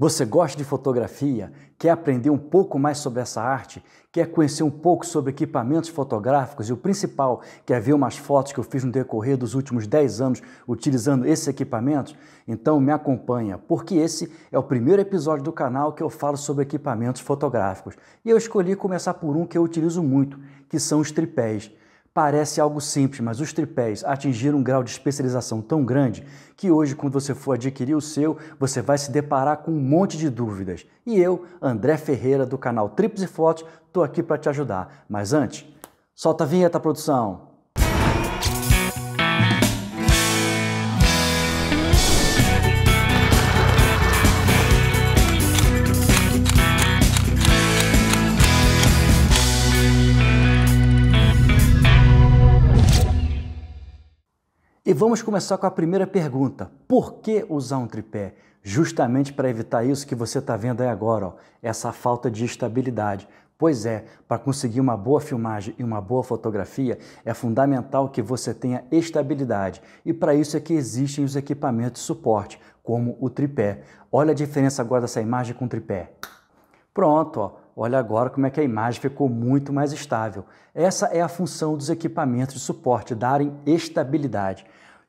Você gosta de fotografia? Quer aprender um pouco mais sobre essa arte? Quer conhecer um pouco sobre equipamentos fotográficos? E o principal, quer ver umas fotos que eu fiz no decorrer dos últimos 10 anos utilizando esses equipamentos? Então me acompanha, porque esse é o primeiro episódio do canal que eu falo sobre equipamentos fotográficos. E eu escolhi começar por um que eu utilizo muito, que são os tripés. Parece algo simples, mas os tripés atingiram um grau de especialização tão grande que hoje, quando você for adquirir o seu, você vai se deparar com um monte de dúvidas. E eu, André Ferreira, do canal Trips e Fotos, estou aqui para te ajudar. Mas antes, solta a vinheta, produção! vamos começar com a primeira pergunta: por que usar um tripé? Justamente para evitar isso que você está vendo aí agora, ó, essa falta de estabilidade. Pois é, para conseguir uma boa filmagem e uma boa fotografia, é fundamental que você tenha estabilidade. E para isso é que existem os equipamentos de suporte, como o tripé. Olha a diferença agora dessa imagem com o tripé. Pronto, ó. olha agora como é que a imagem ficou muito mais estável. Essa é a função dos equipamentos de suporte, darem estabilidade.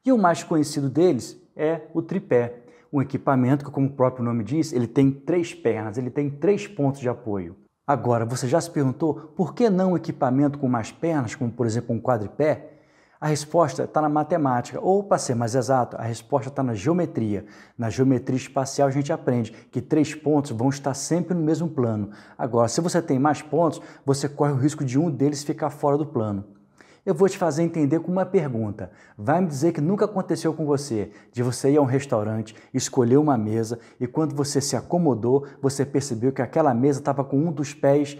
E o mais conhecido deles é o tripé, um equipamento que, como o próprio nome diz, ele tem três pernas, ele tem três pontos de apoio. Agora, você já se perguntou por que não um equipamento com mais pernas, como por exemplo um quadripé? A resposta está na matemática, ou para ser mais exato, a resposta está na geometria. Na geometria espacial a gente aprende que três pontos vão estar sempre no mesmo plano. Agora, se você tem mais pontos, você corre o risco de um deles ficar fora do plano. Eu vou te fazer entender com uma pergunta. Vai me dizer que nunca aconteceu com você de você ir a um restaurante, escolher uma mesa e quando você se acomodou, você percebeu que aquela mesa estava com um dos pés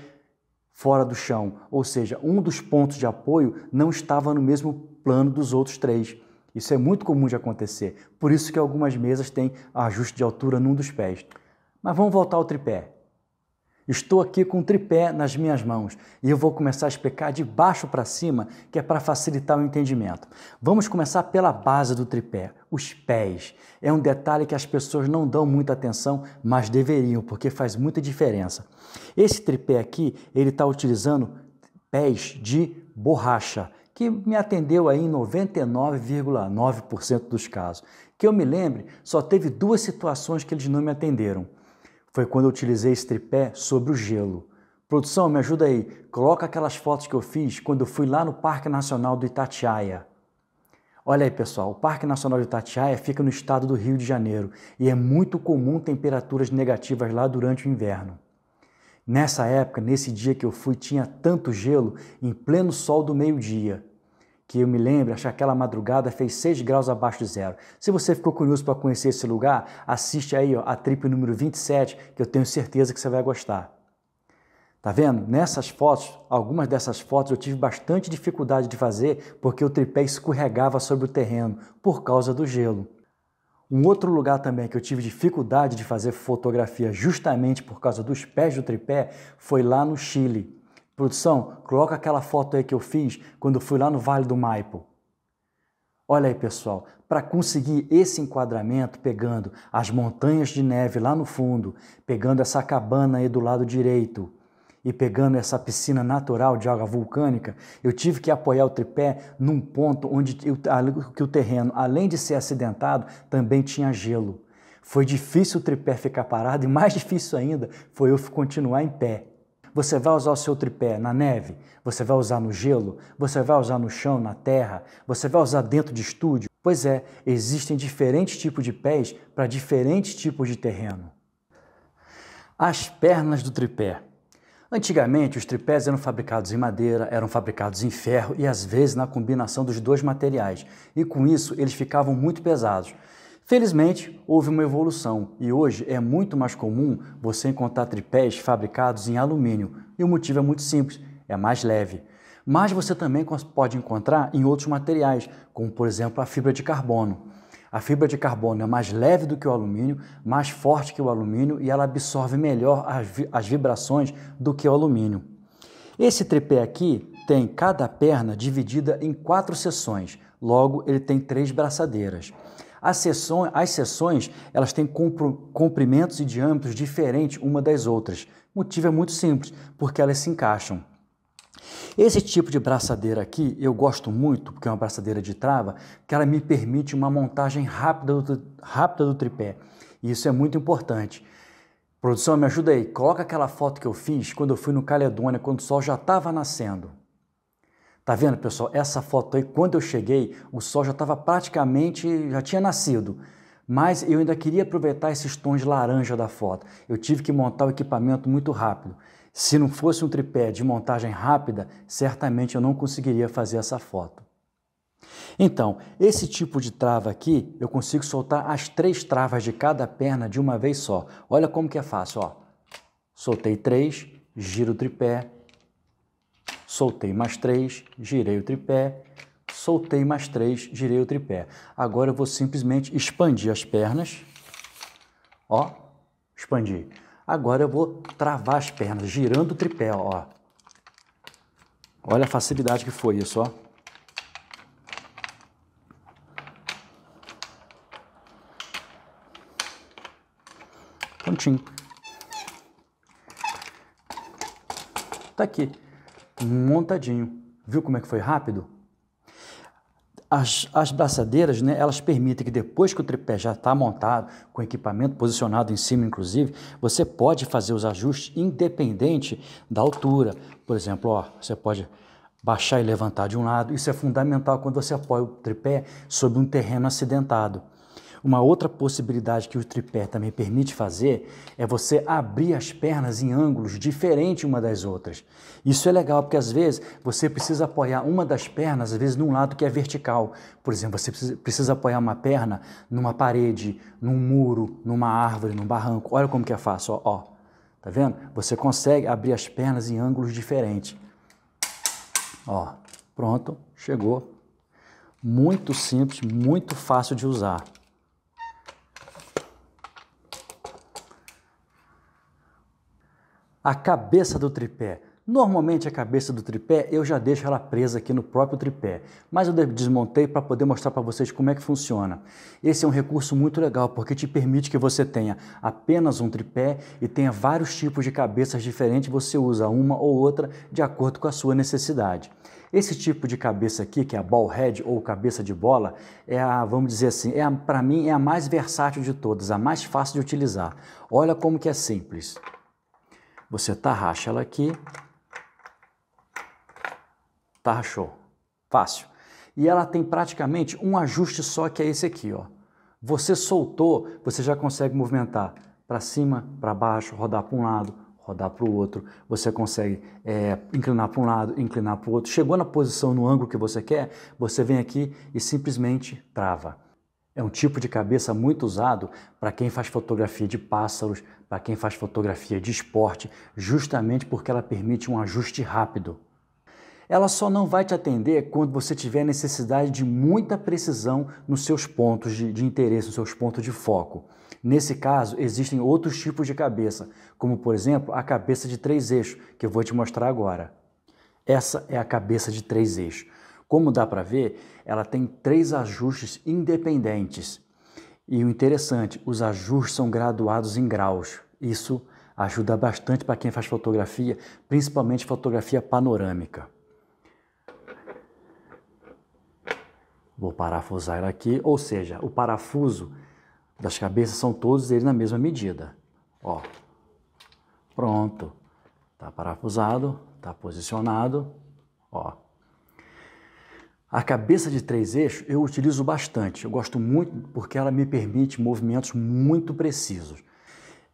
fora do chão, ou seja, um dos pontos de apoio não estava no mesmo plano dos outros três. Isso é muito comum de acontecer. Por isso que algumas mesas têm ajuste de altura num dos pés. Mas vamos voltar ao tripé. Estou aqui com um tripé nas minhas mãos e eu vou começar a explicar de baixo para cima, que é para facilitar o entendimento. Vamos começar pela base do tripé, os pés. É um detalhe que as pessoas não dão muita atenção, mas deveriam, porque faz muita diferença. Esse tripé aqui, ele está utilizando pés de borracha, que me atendeu aí em 99,9% dos casos. Que eu me lembre, só teve duas situações que eles não me atenderam. Foi quando eu utilizei esse tripé sobre o gelo. Produção, me ajuda aí. Coloca aquelas fotos que eu fiz quando eu fui lá no Parque Nacional do Itatiaia. Olha aí, pessoal, o Parque Nacional do Itatiaia fica no estado do Rio de Janeiro e é muito comum temperaturas negativas lá durante o inverno. Nessa época, nesse dia que eu fui, tinha tanto gelo em pleno sol do meio-dia que eu me lembro, acho que aquela madrugada fez 6 graus abaixo de zero. Se você ficou curioso para conhecer esse lugar, assiste aí ó, a trip número 27, que eu tenho certeza que você vai gostar. Tá vendo? Nessas fotos, algumas dessas fotos eu tive bastante dificuldade de fazer porque o tripé escorregava sobre o terreno por causa do gelo. Um outro lugar também que eu tive dificuldade de fazer fotografia justamente por causa dos pés do tripé foi lá no Chile. Produção, coloca aquela foto aí que eu fiz quando fui lá no Vale do Maipo. Olha aí, pessoal, para conseguir esse enquadramento, pegando as montanhas de neve lá no fundo, pegando essa cabana aí do lado direito e pegando essa piscina natural de água vulcânica, eu tive que apoiar o tripé num ponto onde eu, que o terreno, além de ser acidentado, também tinha gelo. Foi difícil o tripé ficar parado e mais difícil ainda foi eu continuar em pé. Você vai usar o seu tripé na neve, você vai usar no gelo, você vai usar no chão, na terra, você vai usar dentro de estúdio. Pois é, existem diferentes tipos de pés para diferentes tipos de terreno. As pernas do tripé. Antigamente, os tripés eram fabricados em madeira, eram fabricados em ferro e às vezes na combinação dos dois materiais, e com isso eles ficavam muito pesados. Felizmente, houve uma evolução e hoje é muito mais comum você encontrar tripés fabricados em alumínio. E o motivo é muito simples, é mais leve. Mas você também pode encontrar em outros materiais, como por exemplo a fibra de carbono. A fibra de carbono é mais leve do que o alumínio, mais forte que o alumínio e ela absorve melhor as, vibrações do que o alumínio. Esse tripé aqui tem cada perna dividida em quatro seções, logo ele tem três braçadeiras. As sessões, as sessões elas têm comprimentos e diâmetros diferentes uma das outras. O motivo é muito simples, porque elas se encaixam. Esse tipo de braçadeira aqui eu gosto muito, porque é uma braçadeira de trava, que ela me permite uma montagem rápida do, rápida do tripé. E isso é muito importante. Produção, me ajuda aí. Coloca aquela foto que eu fiz quando eu fui no Caledônia, quando o sol já estava nascendo. Tá vendo, pessoal? Essa foto aí, quando eu cheguei, o sol já estava praticamente, já tinha nascido. Mas eu ainda queria aproveitar esses tons de laranja da foto. Eu tive que montar o equipamento muito rápido. Se não fosse um tripé de montagem rápida, certamente eu não conseguiria fazer essa foto. Então, esse tipo de trava aqui, eu consigo soltar as três travas de cada perna de uma vez só. Olha como que é fácil, ó. Soltei três, giro o tripé, soltei mais três, girei o tripé, soltei mais três, girei o tripé. Agora eu vou simplesmente expandir as pernas, ó, expandi. Agora eu vou travar as pernas, girando o tripé, ó. Olha a facilidade que foi isso, ó. Prontinho. Tá aqui montadinho. Viu como é que foi rápido? As, as braçadeiras, né, elas permitem que depois que o tripé já está montado, com equipamento posicionado em cima, inclusive, você pode fazer os ajustes independente da altura. Por exemplo, ó, você pode baixar e levantar de um lado. Isso é fundamental quando você apoia o tripé sobre um terreno acidentado. Uma outra possibilidade que o tripé também permite fazer é você abrir as pernas em ângulos diferentes uma das outras. Isso é legal porque às vezes você precisa apoiar uma das pernas, às vezes num lado que é vertical. Por exemplo, você precisa, apoiar uma perna numa parede, num muro, numa árvore, num barranco. Olha como que é fácil, ó, ó. Tá vendo? Você consegue abrir as pernas em ângulos diferentes. Ó, pronto, chegou. Muito simples, muito fácil de usar. a cabeça do tripé. Normalmente a cabeça do tripé eu já deixo ela presa aqui no próprio tripé, mas eu desmontei para poder mostrar para vocês como é que funciona. Esse é um recurso muito legal porque te permite que você tenha apenas um tripé e tenha vários tipos de cabeças diferentes, você usa uma ou outra de acordo com a sua necessidade. Esse tipo de cabeça aqui, que é a ball head ou cabeça de bola, é a, vamos dizer assim, é para mim é a mais versátil de todas, a mais fácil de utilizar. Olha como que é simples. Você tarraxa ela aqui. Tarrachou. Fácil. E ela tem praticamente um ajuste só, que é esse aqui, ó. Você soltou, você já consegue movimentar para cima, para baixo, rodar para um lado, rodar para o outro. Você consegue é, inclinar para um lado, inclinar para o outro. Chegou na posição, no ângulo que você quer, você vem aqui e simplesmente trava. É um tipo de cabeça muito usado para quem faz fotografia de pássaros, para quem faz fotografia de esporte, justamente porque ela permite um ajuste rápido. Ela só não vai te atender quando você tiver necessidade de muita precisão nos seus pontos de, de interesse, nos seus pontos de foco. Nesse caso, existem outros tipos de cabeça, como por exemplo a cabeça de três eixos, que eu vou te mostrar agora. Essa é a cabeça de três eixos. Como dá para ver, ela tem três ajustes independentes. E o interessante, os ajustes são graduados em graus. Isso ajuda bastante para quem faz fotografia, principalmente fotografia panorâmica. Vou parafusar ela aqui, ou seja, o parafuso das cabeças são todos eles na mesma medida. Ó, pronto, tá parafusado, tá posicionado, ó. A cabeça de três eixos eu utilizo bastante, eu gosto muito porque ela me permite movimentos muito precisos.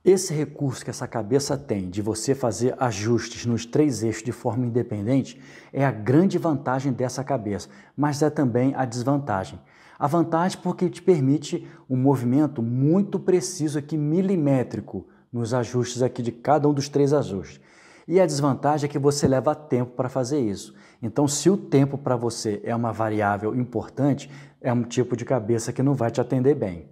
Esse recurso que essa cabeça tem de você fazer ajustes nos três eixos de forma independente é a grande vantagem dessa cabeça, mas é também a desvantagem. A vantagem porque te permite um movimento muito preciso aqui, milimétrico, nos ajustes aqui de cada um dos três ajustes. E a desvantagem é que você leva tempo para fazer isso. Então, se o tempo para você é uma variável importante, é um tipo de cabeça que não vai te atender bem.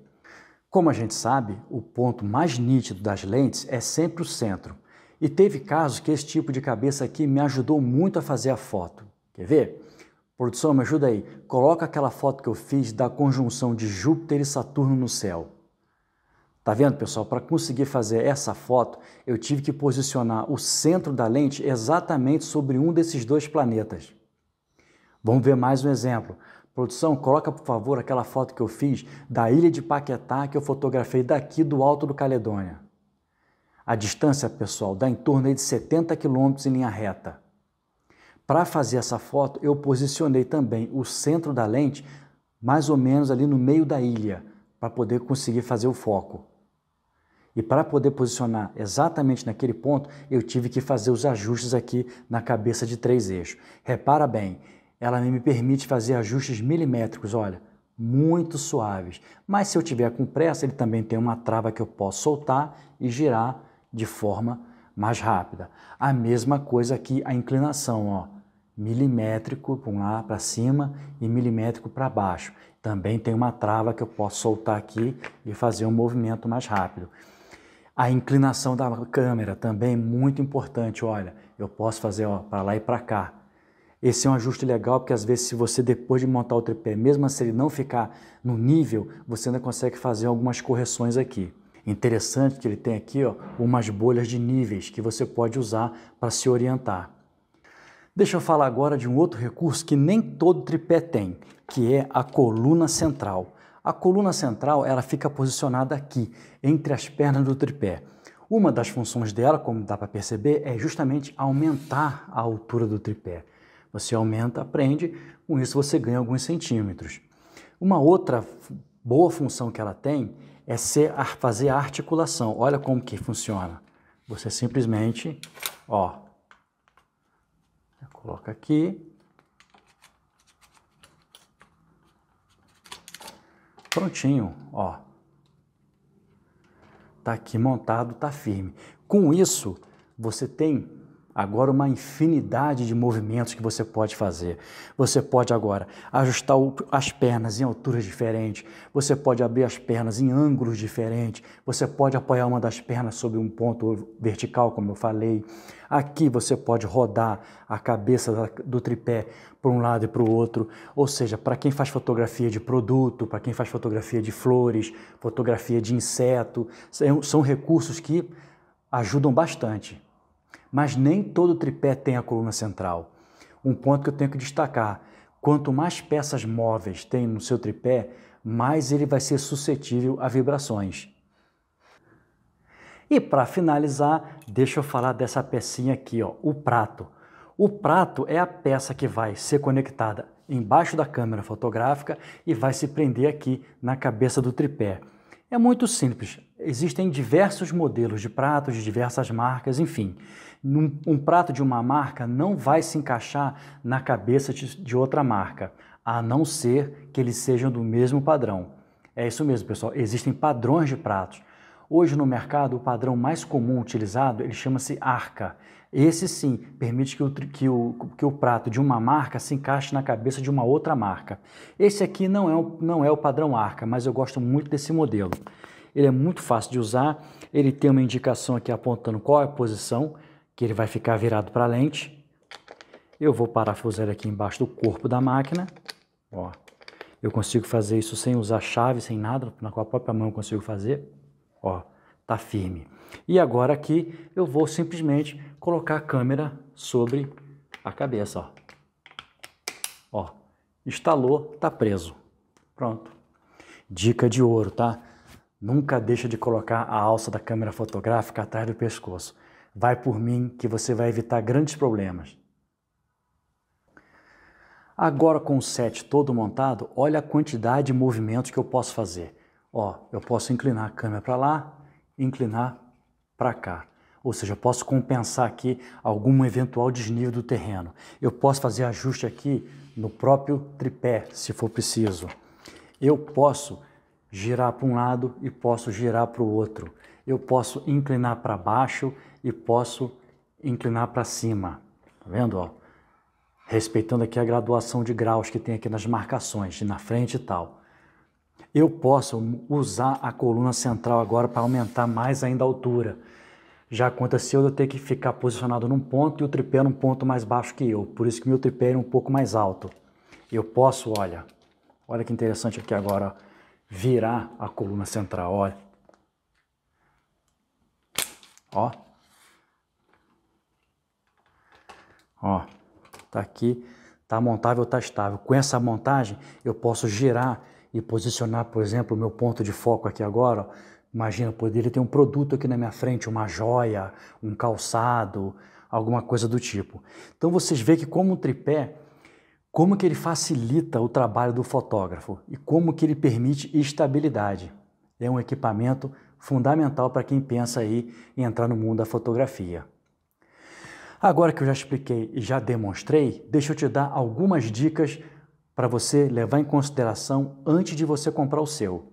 Como a gente sabe, o ponto mais nítido das lentes é sempre o centro. E teve casos que esse tipo de cabeça aqui me ajudou muito a fazer a foto. Quer ver? Produção, me ajuda aí. Coloca aquela foto que eu fiz da conjunção de Júpiter e Saturno no céu. Tá vendo, pessoal? Para conseguir fazer essa foto, eu tive que posicionar o centro da lente exatamente sobre um desses dois planetas. Vamos ver mais um exemplo. Produção, coloca por favor aquela foto que eu fiz da ilha de Paquetá que eu fotografei daqui do alto do Caledônia. A distância, pessoal, dá em torno de 70 quilômetros em linha reta. Para fazer essa foto, eu posicionei também o centro da lente mais ou menos ali no meio da ilha, para poder conseguir fazer o foco. E para poder posicionar exatamente naquele ponto, eu tive que fazer os ajustes aqui na cabeça de três eixos. Repara bem, ela me permite fazer ajustes milimétricos, olha, muito suaves. Mas se eu tiver com pressa, ele também tem uma trava que eu posso soltar e girar de forma mais rápida. A mesma coisa aqui a inclinação, ó, milimétrico para um lá para cima e milimétrico para baixo. Também tem uma trava que eu posso soltar aqui e fazer um movimento mais rápido. A inclinação da câmera também é muito importante, olha, eu posso fazer para lá e para cá. Esse é um ajuste legal porque às vezes se você depois de montar o tripé, mesmo se assim ele não ficar no nível, você ainda consegue fazer algumas correções aqui. Interessante que ele tem aqui ó, umas bolhas de níveis que você pode usar para se orientar. Deixa eu falar agora de um outro recurso que nem todo tripé tem, que é a coluna central. A coluna central ela fica posicionada aqui, entre as pernas do tripé. Uma das funções dela, como dá para perceber, é justamente aumentar a altura do tripé. Você aumenta, prende, com isso você ganha alguns centímetros. Uma outra boa função que ela tem é ser, fazer a articulação. Olha como que funciona. Você simplesmente, ó, coloca aqui, Prontinho, ó. Tá aqui montado, tá firme. Com isso, você tem agora uma infinidade de movimentos que você pode fazer. Você pode agora ajustar as pernas em alturas diferentes, você pode abrir as pernas em ângulos diferentes, você pode apoiar uma das pernas sobre um ponto vertical, como eu falei. Aqui você pode rodar a cabeça do tripé para um lado e para o outro. Ou seja, para quem faz fotografia de produto, para quem faz fotografia de flores, fotografia de inseto, são recursos que ajudam bastante mas nem todo tripé tem a coluna central. Um ponto que eu tenho que destacar: quanto mais peças móveis tem no seu tripé, mais ele vai ser suscetível a vibrações. E para finalizar, deixa eu falar dessa pecinha aqui, ó, o prato. O prato é a peça que vai ser conectada embaixo da câmera fotográfica e vai se prender aqui na cabeça do tripé. É muito simples, existem diversos modelos de pratos de diversas marcas, enfim. Num, um prato de uma marca não vai se encaixar na cabeça de, de outra marca, a não ser que eles sejam do mesmo padrão. É isso mesmo, pessoal. Existem padrões de pratos. Hoje no mercado, o padrão mais comum utilizado ele chama-se arca. Esse sim permite que o, que, o, que o prato de uma marca se encaixe na cabeça de uma outra marca. Esse aqui não é, não é o padrão arca, mas eu gosto muito desse modelo ele é muito fácil de usar, ele tem uma indicação aqui apontando qual é a posição, que ele vai ficar virado para a lente. Eu vou parafusar aqui embaixo do corpo da máquina, ó. Eu consigo fazer isso sem usar chave, sem nada, na própria mão eu consigo fazer, ó, tá firme. E agora aqui eu vou simplesmente colocar a câmera sobre a cabeça, ó. Ó, instalou, tá preso. Pronto. Dica de ouro, tá? Nunca deixa de colocar a alça da câmera fotográfica atrás do pescoço. Vai por mim que você vai evitar grandes problemas. Agora com o set todo montado, olha a quantidade de movimentos que eu posso fazer. Ó, eu posso inclinar a câmera para lá, inclinar para cá. Ou seja, eu posso compensar aqui algum eventual desnível do terreno. Eu posso fazer ajuste aqui no próprio tripé, se for preciso. Eu posso girar para um lado e posso girar para o outro. Eu posso inclinar para baixo e posso inclinar para cima. Tá vendo? Ó? Respeitando aqui a graduação de graus que tem aqui nas marcações, de na frente e tal. Eu posso usar a coluna central agora para aumentar mais ainda a altura. Já aconteceu de eu ter que ficar posicionado num ponto e o tripé num ponto mais baixo que eu. Por isso que meu tripé é um pouco mais alto. Eu posso, olha, olha que interessante aqui agora. Ó virar a coluna central, olha. Ó. Ó, tá aqui, tá montável, tá estável. Com essa montagem, eu posso girar e posicionar, por exemplo, o meu ponto de foco aqui agora. imagina eu poderia ter um produto aqui na minha frente, uma joia, um calçado, alguma coisa do tipo. Então vocês veem que como um tripé, como que ele facilita o trabalho do fotógrafo e como que ele permite estabilidade? É um equipamento fundamental para quem pensa aí em entrar no mundo da fotografia. Agora que eu já expliquei e já demonstrei, deixa eu te dar algumas dicas para você levar em consideração antes de você comprar o seu.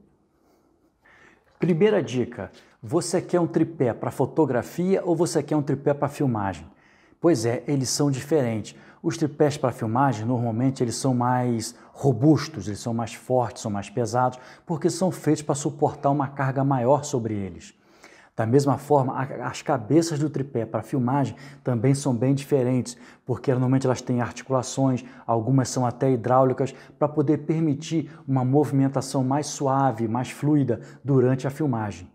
Primeira dica: você quer um tripé para fotografia ou você quer um tripé para filmagem? Pois é, eles são diferentes. Os tripés para filmagem, normalmente, eles são mais robustos, eles são mais fortes, são mais pesados, porque são feitos para suportar uma carga maior sobre eles. Da mesma forma, as cabeças do tripé para filmagem também são bem diferentes, porque normalmente elas têm articulações, algumas são até hidráulicas, para poder permitir uma movimentação mais suave, mais fluida durante a filmagem.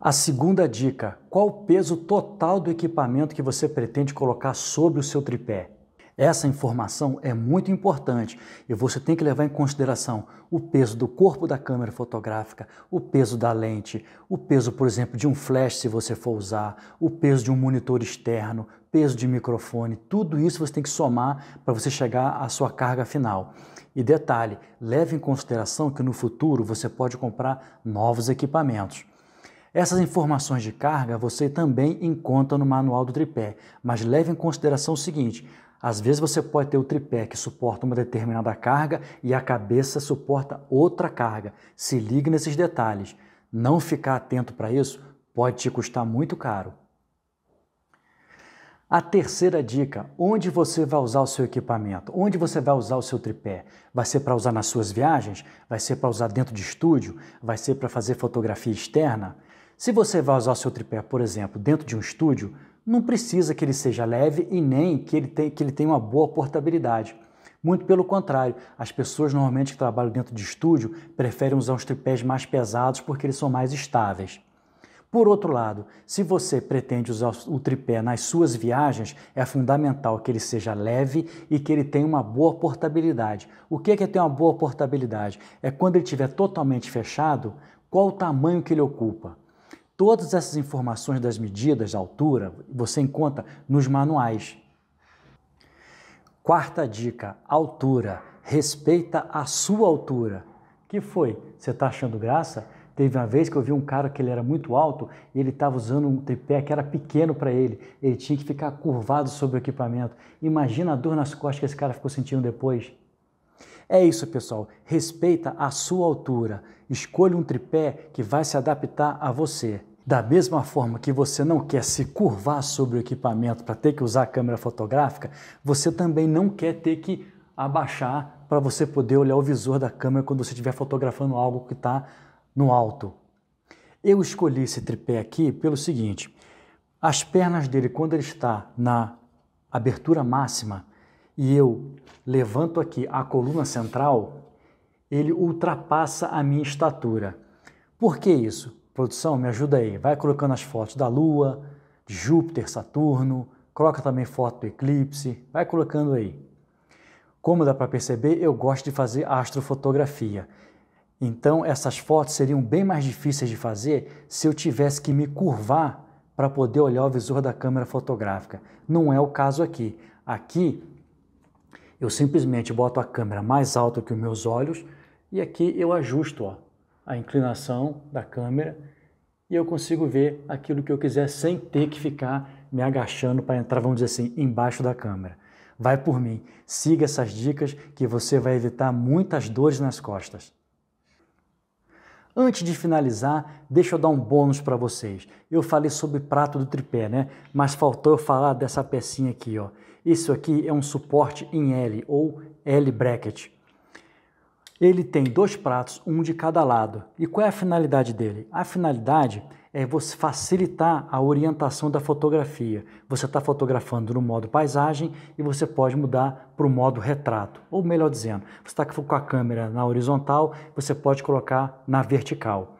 A segunda dica: qual o peso total do equipamento que você pretende colocar sobre o seu tripé? Essa informação é muito importante e você tem que levar em consideração o peso do corpo da câmera fotográfica, o peso da lente, o peso, por exemplo, de um flash se você for usar, o peso de um monitor externo, peso de microfone, tudo isso você tem que somar para você chegar à sua carga final. E detalhe, leve em consideração que no futuro você pode comprar novos equipamentos. Essas informações de carga você também encontra no manual do tripé, mas leve em consideração o seguinte: às vezes você pode ter o tripé que suporta uma determinada carga e a cabeça suporta outra carga. Se ligue nesses detalhes. Não ficar atento para isso pode te custar muito caro. A terceira dica, onde você vai usar o seu equipamento? Onde você vai usar o seu tripé? Vai ser para usar nas suas viagens? Vai ser para usar dentro de estúdio? Vai ser para fazer fotografia externa? Se você vai usar o seu tripé, por exemplo, dentro de um estúdio, não precisa que ele seja leve e nem que ele, tenha, que ele tenha uma boa portabilidade. Muito pelo contrário, as pessoas normalmente que trabalham dentro de estúdio preferem usar os tripés mais pesados porque eles são mais estáveis. Por outro lado, se você pretende usar o tripé nas suas viagens, é fundamental que ele seja leve e que ele tenha uma boa portabilidade. O que é, que é ter uma boa portabilidade? É quando ele estiver totalmente fechado, qual o tamanho que ele ocupa? Todas essas informações das medidas, altura, você encontra nos manuais. Quarta dica: altura. Respeita a sua altura. Que foi? Você está achando graça? Teve uma vez que eu vi um cara que ele era muito alto e ele estava usando um tripé que era pequeno para ele. Ele tinha que ficar curvado sobre o equipamento. Imagina a dor nas costas que esse cara ficou sentindo depois. É isso, pessoal. Respeita a sua altura. Escolha um tripé que vai se adaptar a você. Da mesma forma que você não quer se curvar sobre o equipamento para ter que usar a câmera fotográfica, você também não quer ter que abaixar para você poder olhar o visor da câmera quando você estiver fotografando algo que está no alto. Eu escolhi esse tripé aqui pelo seguinte: as pernas dele, quando ele está na abertura máxima e eu levanto aqui a coluna central, ele ultrapassa a minha estatura. Por que isso? Produção, me ajuda aí. Vai colocando as fotos da Lua, de Júpiter, Saturno, coloca também foto do eclipse, vai colocando aí. Como dá para perceber, eu gosto de fazer astrofotografia. Então, essas fotos seriam bem mais difíceis de fazer se eu tivesse que me curvar para poder olhar o visor da câmera fotográfica. Não é o caso aqui. Aqui, eu simplesmente boto a câmera mais alta que os meus olhos e aqui eu ajusto ó, a inclinação da câmera e eu consigo ver aquilo que eu quiser sem ter que ficar me agachando para entrar, vamos dizer assim, embaixo da câmera. Vai por mim, siga essas dicas que você vai evitar muitas dores nas costas. Antes de finalizar, deixa eu dar um bônus para vocês. Eu falei sobre prato do tripé, né? Mas faltou eu falar dessa pecinha aqui, ó. Isso aqui é um suporte em L ou L bracket. Ele tem dois pratos, um de cada lado. E qual é a finalidade dele? A finalidade é você facilitar a orientação da fotografia. Você está fotografando no modo paisagem e você pode mudar para o modo retrato. Ou melhor dizendo, você está com a câmera na horizontal, você pode colocar na vertical.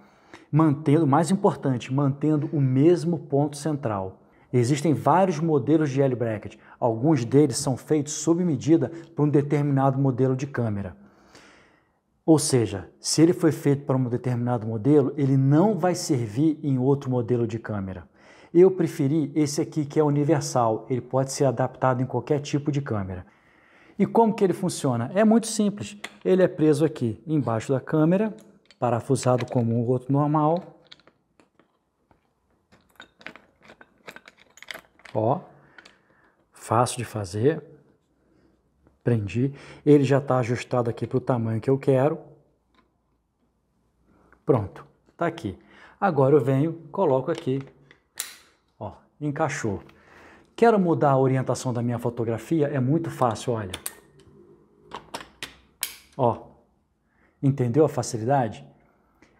Mantendo, mais importante, mantendo o mesmo ponto central. Existem vários modelos de L-bracket. Alguns deles são feitos sob medida para um determinado modelo de câmera. Ou seja, se ele foi feito para um determinado modelo, ele não vai servir em outro modelo de câmera. Eu preferi esse aqui que é universal, ele pode ser adaptado em qualquer tipo de câmera. E como que ele funciona? É muito simples. Ele é preso aqui embaixo da câmera, parafusado como um outro normal. Ó, fácil de fazer prendi. Ele já está ajustado aqui para o tamanho que eu quero. Pronto, está aqui. Agora eu venho, coloco aqui, ó, encaixou. Quero mudar a orientação da minha fotografia? É muito fácil, olha. Ó, entendeu a facilidade?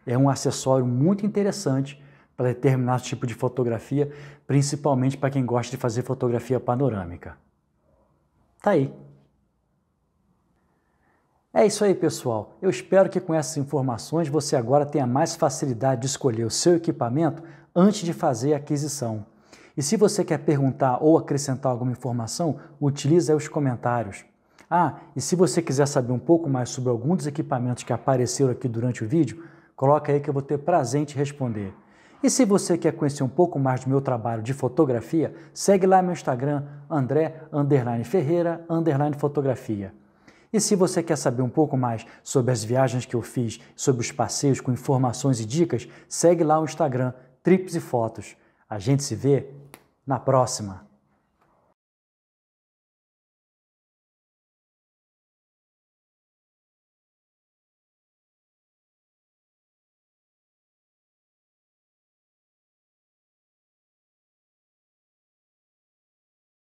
É um acessório muito interessante para determinado tipo de fotografia, principalmente para quem gosta de fazer fotografia panorâmica. Tá aí. É isso aí, pessoal. Eu espero que com essas informações você agora tenha mais facilidade de escolher o seu equipamento antes de fazer a aquisição. E se você quer perguntar ou acrescentar alguma informação, utilize os comentários. Ah, e se você quiser saber um pouco mais sobre algum dos equipamentos que apareceram aqui durante o vídeo, coloca aí que eu vou ter prazer em te responder. E se você quer conhecer um pouco mais do meu trabalho de fotografia, segue lá meu Instagram, André Ferreira Fotografia. E se você quer saber um pouco mais sobre as viagens que eu fiz, sobre os passeios com informações e dicas, segue lá o Instagram Trips e Fotos. A gente se vê na próxima!